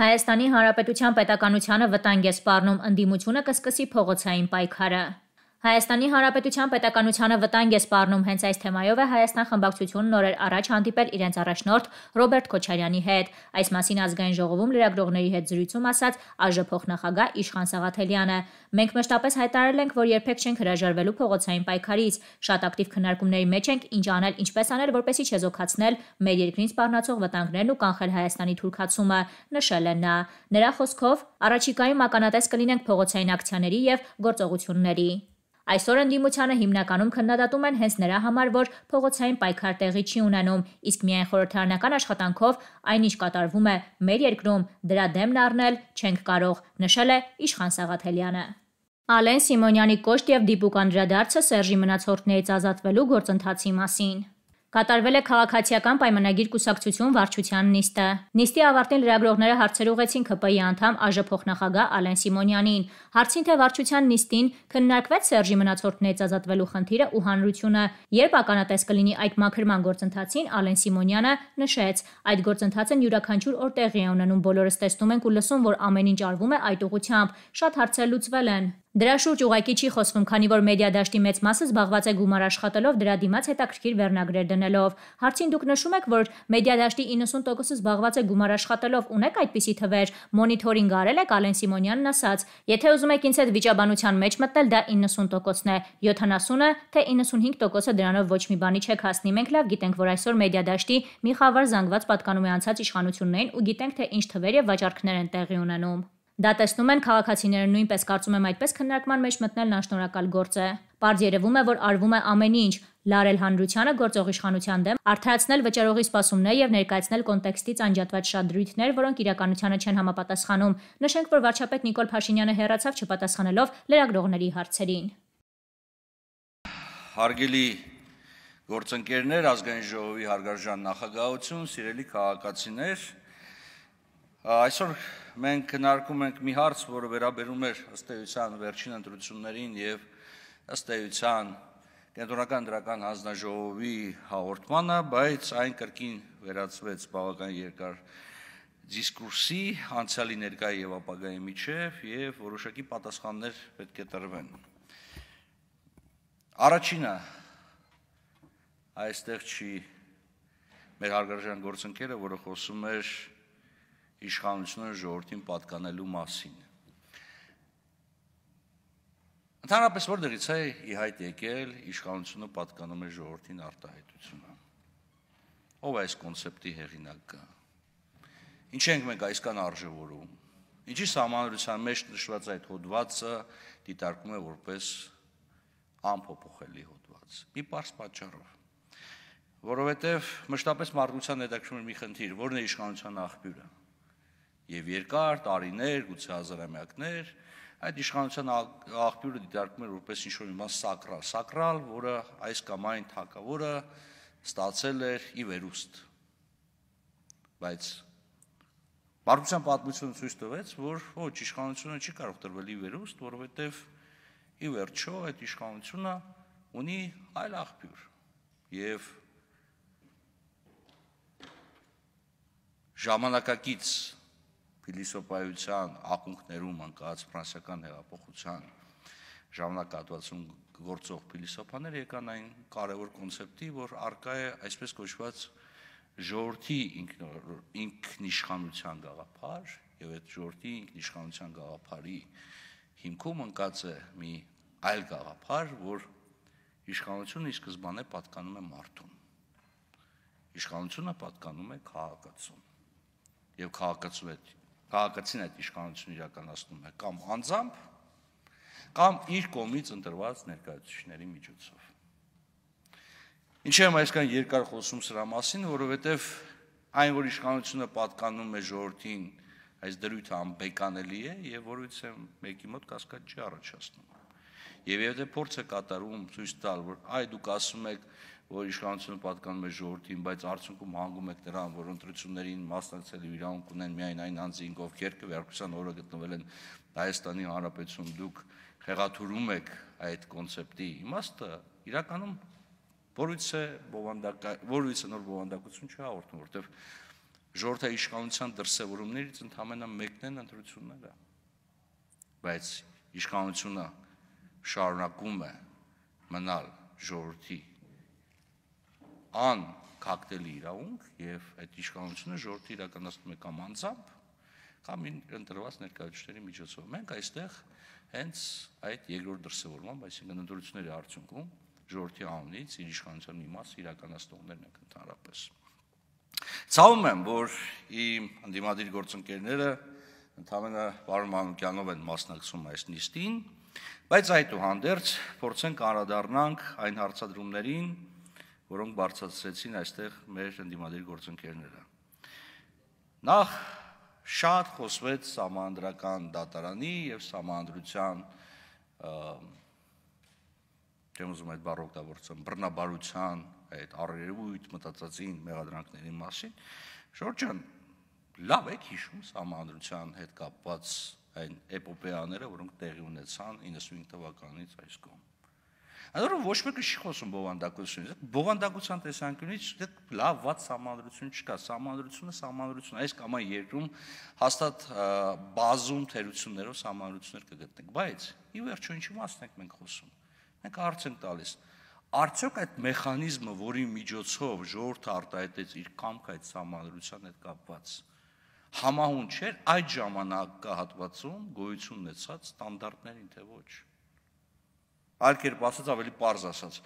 Հայաստանի Հանրապետության պետականությանը վտանգ է սպառնում ընդդիմությունը կսկսի փողոցային պայքարը։ Հայաստանի Հանրապետության պետականությանը վտանգ է սպառնում հենց այս թեմայով է Հայաստան խմբակցությունն նորեր առաջ հանդիպել իրենց առաջնորդ Ռոբերտ Քոչարյանի հետ։ Այս մասին ազգային ժողովում լրագրողների հետ զրույցում ասաց ԱԺ փոխնախագահ Իշխան Սաղաթելյանը։ Մենք մշտապես հայտարարել ենք, որ երբեք չենք հրաժարվելու փողոցային պայքարից։ Շատ ակտիվ քննարկումների մեջ ենք, ինչ անել, ինչպես անել, որպեսզի չեզոքացնել մեր երկրին սպառնացող վտանգներն ու կանխել Հայաստանի թուրքացումը, նշել է նա։ Նրա խոսքով, առաջիկայում ականատես կլինենք փողոցային ակցիաների եւ գործողությունների։ Այսօր ընդդիմությանը հիմնականում քննադատում են հենց նրա համար, որ փողոցային պայքար տեղի չի ունենում, իսկ միայն խորհրդարանական աշխատանքով այնինչ կատարվում է մեր երկրում, դրա դեմն առնել չենք կարող, նշել է Իշխան Սաղաթելյանը։ Ալեն Սիմոնյանի կոշտ եւ դիպուկ անդրադարձը Սերժի մնացորդներից ազատվելու գործընթացի մասին։ Կատարվել է քաղաքացիական պայմանագիր կուսակցություն վարչության նիստը։ Նիստի ավարտին լրագրողները հարցեր ուղեցին ՀՊ-ի անդամ ԱԺ փոխնախագահ Ալեն Սիմոնյանին։ Հարցին թե վարչության նիստին քննարկվեց Սերժի մնացորդներից ազատվելու խնդիրը ու հանրությունը, երբ ականատես կլինի այդ մաքրման գործընթացին Ալեն Սիմոնյանը նշեց. այդ գործընթացը յուրաքանչյուր օր տեղի է ունենում, բոլորս տեսնում ենք ու լսում, որ ամեն ինչ արվում է այդ ուղությամբ։ Շատ հարցեր լուծվել են։ Դրա շուրջ ուղակի չի խոսվում, քանի որ մեդիա դաշտի մեծ մասը զբաղված է գումար աշխատելով, դրա դիմաց հետաքրքիր վերնագրեր դնելով։ Հարցին դուք նշում եք, որ մեդիա դաշտի 90%-ը զբաղված է գումար աշխատելով, ունեք այդպիսի թվեր։ Մոնիթորինգ արել եք, Ալեն Սիմոնյանն ասաց։ Եթե ուզում եք ինձ հետ վիճաբանության մեջ մտնել, դա 90%-ն է, 70-ը թե 95%-ը դրանով ոչ մի բանի չեք հասնի։ Մենք լավ գիտենք, որ այսօր մեդիա դաշտի մի խավար զանգված պատկանում է անցած իշխանություններին ու գիտենք, թե ինչ թվեր եւ վաճառքներ են տեղի ունենում։ Դա տեսնում են քաղաքացիները, նույնպես կարծում եմ այդպես քննարկման մեջ մտնելն անշնորհակալ գործ է։ Պարզ երևում է, որ արվում է ամեն ինչ՝ լարել հանրությանը գործող իշխանության դեմ, արդարացնել վճարողի սպասումները եւ ներկայացնել կոնտեքստից անջատված շատ դրույթներ, որոնք իրականությանը չեն համապատասխանում։ Նշենք, որ վարչապետ Նիկոլ Փաշինյանը հերացավ չպատասխանելով լրագրողների հարցերին։ Հարգելի գործընկերներ, ազգային ժողովի հարգարժան նախագահություն, սիրելի քաղաքացիներ, Այսօր մենք քննարկում ենք մի հարց, որը վերաբերում է ըստ էության վերջին ընտրություններին եւ ըստ էության կենտրոնական դրական հանձնաժողովի հաղորդմանը, բայց այն կրկին վերածվեց բավական երկար դիսկուրսի անցյալի ներկայի եւ ապագայի միջև եւ որոշակի պատասխաններ պետք է տրվեն։ Առաջինը այստեղ չի մեր հարգարժան գործընկերը, որը խոսում էր որ իշխանությունը ժողովրդին պատկանելու մասին։ Ընդհանրապես որտեղից է իհայտ եկել իշխանությունը պատկանում է ժողովրդին արտահայտությունը։ Ո՞վ է այս կոնցեպտի հեղինակը։ Ինչ ենք մենք այսքան արժևորում։ Ինչի համանրության մեջ նշված այդ հոդվածը դիտարկվում է որպես անփոփոխելի հոդված։ Մի բարձ պատճառով որովհետև մշտապես մարդկության հետաքրքրում մի խնդիր, որն է իշխանության աղբյուրը եւ երկար տարիներ, գուցե հազարամյակներ, այդ իշխանության աղբյուրը դիտարկում էր որպես ինչ-որ մի մաս սակրալ, սակրալ, որը այս կամ այն թակավորը ստացել էր ի վերուստ։ Բայց Բարդության պատմությունը ցույց տվեց, որ ոչ իշխանությունը չի կարող տրվել ի վերուստ, որովհետև ի վերջո այդ իշխանությունը ունի այլ աղբյուր եւ ժամանակակից փիլիսոփայության ակունքներում անկած ֆրանսիական հեղափոխության ժամանակահատվածում գործող փիլիսոփաներ եկան այն կարևոր կոնցեպտի, որ արկա է այսպես կոչված ժողովրդի ինքնիշխանության գաղափար եւ այդ ժողովրդի ինքնիշխանության գաղափարի հիմքում ընկած է մի այլ գաղափար, որ իշխանությունը ի սկզբանե պատկանում է մարդուն։ Իշխանությունը պատկանում է քաղաքացուն։ Եվ քաղաքացու այդ քաղաքացին այդ իշխանությունը իրականացնում է կամ անձամբ կամ իր կողմից ընտրված ներկայացուցիչների միջոցով։ Ինչու եմ այսքան երկար խոսում սրա մասին, որովհետև այն որ իշխանությունը պատկանում է ժողովրդին, այս դրույթը անբեկանելի է եւ որից է մեկի մոտ կասկած չի առաջացնում։ Եվ եթե փորձ է կատարում ցույց տալ, որ այ դուք ասում եք, որ իշխանությունը պատկանում է ժողովրդին, բայց արդյունքում հանգում եք դրան, որ ընտրություններին մասնակցելու իրավունք ունեն միայն այն անձինք, ովքեր կվերկության օրը գտնվել են Հայաստանի Հանրապետություն, դուք խեղաթուրում եք այդ կոնցեպտի իմաստը, իրականում որույցը բովանդակային, որույցը նոր բովանդակություն չի հաղորդում, որտեղ ժողովրդի իշխանության դրսևորումներից ընդհանրապես մեկն են ընտրությունները։ Բայց իշխանությունը շարունակում է մնալ ժողովրդի ան կակտելի իրավունք եւ այդ իշխանությունը ժողովրդի իրականացնում է կամ անձամբ կամ ընտրված ներկայացուցիչների միջոցով։ Մենք այստեղ հենց այդ երկրորդ դրսևորմամբ, այսինքն ընտրությունների արդյունքում ժողովրդի անունից իր իշխանության մի մաս իրականացնողներն են ընդհանրապես։ Ցավում եմ, որ իմ անդիմադիր գործընկերները ընդամենը պարոն Մանուկյանով են մասնակցում այս նիստին, բայց այդուհանդերձ փորձենք անդրադառնանք այն հարցադրումներին, որոնք բարձրացրեցին այստեղ մեր ընդդիմադիր գործընկերները։ Նախ շատ խոսվեց համանդրական դատարանի եւ համանդրության չեմ ուզում այդ բառը օգտագործեմ, բռնաբարության այդ առերևույթ մտածածին մեղադրանքների մասին։ Շորջան լավ է հիշում համանդրության հետ կապված այն էպոպեաները, որոնք տեղի ունեցան 95 թվականից այս կողմ։ Այնուր ոչ մեկը չի խոսում բովանդակությունից։ Բովանդակության տեսանկյունից դա լավ ված համանրություն չկա։ Համանրությունը համանրություն, այս կամ այն երկրում հաստատ բազում թերություններով համանրություններ կգտնենք, բայց ի վերջո ինչի մասն ենք մենք խոսում։ Մենք հարց ենք տալիս։ Արդյոք այդ մեխանիզմը, որի միջոցով ժողովուրդը արտահայտեց իր կամքը այդ համանրության հետ կապված, համահունչ էր այդ ժամանակահատվածում գոյություն ունեցած ստանդարտներին, թե ոչ։ Այլ կերպ ասած ավելի པարզ ասած,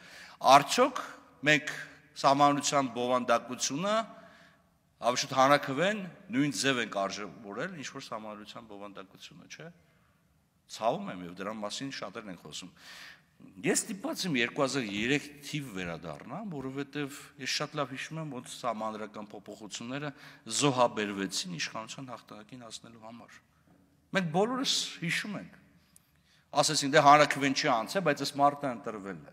արդյոք մենք սահմանության բովանդակությունը ավշուտ հանրակվեն նույն ձև են արժևորել, ինչ որ սահմանության բովանդակությունը, չէ՞։ Ցավում եմ եւ դրա մասին շատերն են խոսում։ Ես ստիպված եմ 2003 թիվ վերադառնամ, որովհետև ես շատ լավ հիշում եմ, ոնց համանրական փոփոխությունները զոհաբերվեցին իշխանության հաղթանակին հասնելու համար։ Մենք բոլորս հիշում ենք ասեցին դե հանրակվեն չի անցե, բայց այս մարտը ընտրվել է։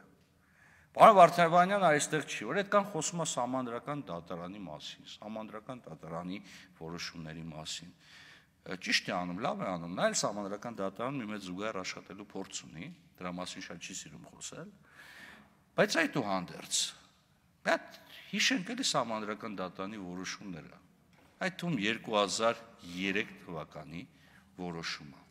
Պարոն Վարդանովանյանը այստեղ չի, որ այդքան խոսում է համանդրական դատարանի մասին, համանդրական դատարանի որոշումների մասին։ Ճիշտ է անում, լավ է անում, նա էլ համանդրական դատարանը մի մեծ զուգահեռ աշխատելու փորձ ունի, դրա մասին շատ չի սիրում խոսել։ Բայց այդուհանդերձ այդ հիշենք էլի համանդրական դատարանի որոշումները։ Այդ թվում 2003 թվականի որոշումը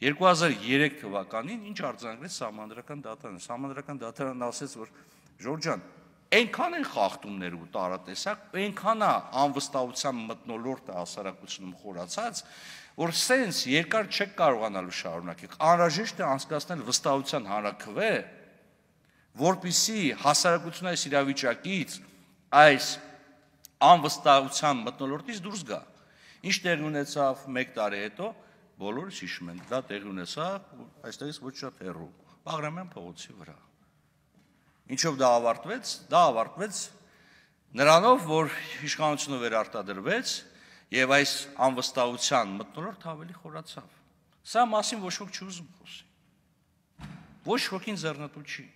2003 թվականին ինչ արձանագրեց համանդրական դատարանը։ Համանդրական դատարանն ասեց, որ Ժորժ ջան, այնքան են խախտումներ ու տարատեսակ, այնքան է անվստահության մտնոլորտը հասարակությունում խորացած, որ սենց երկար չեք կարողանալու շարունակեք։ Անհրաժեշտ է անցկացնել վստահության հանրաքվե, որբիսի հասարակությունը այս իրավիճակից այս անվստահության մտնոլորտից դուրս գա։ Ինչ տեղ ունեցավ 1 տարի հետո բոլորս հիշում ենք, դա տեղի ունեցավ այստեղից ոչ շատ հեռու, Բաղրամյան փողոցի վրա։ Ինչով դա ավարտվեց, դա ավարտվեց նրանով, որ իշխանությունը վերարտադրվեց եւ այս անվստահության մտնոլորտ ավելի խորացավ։ Սա մասին ոչ ոք չի ուզում խոսի։ Ոչ ոքին ձեռնտու չի։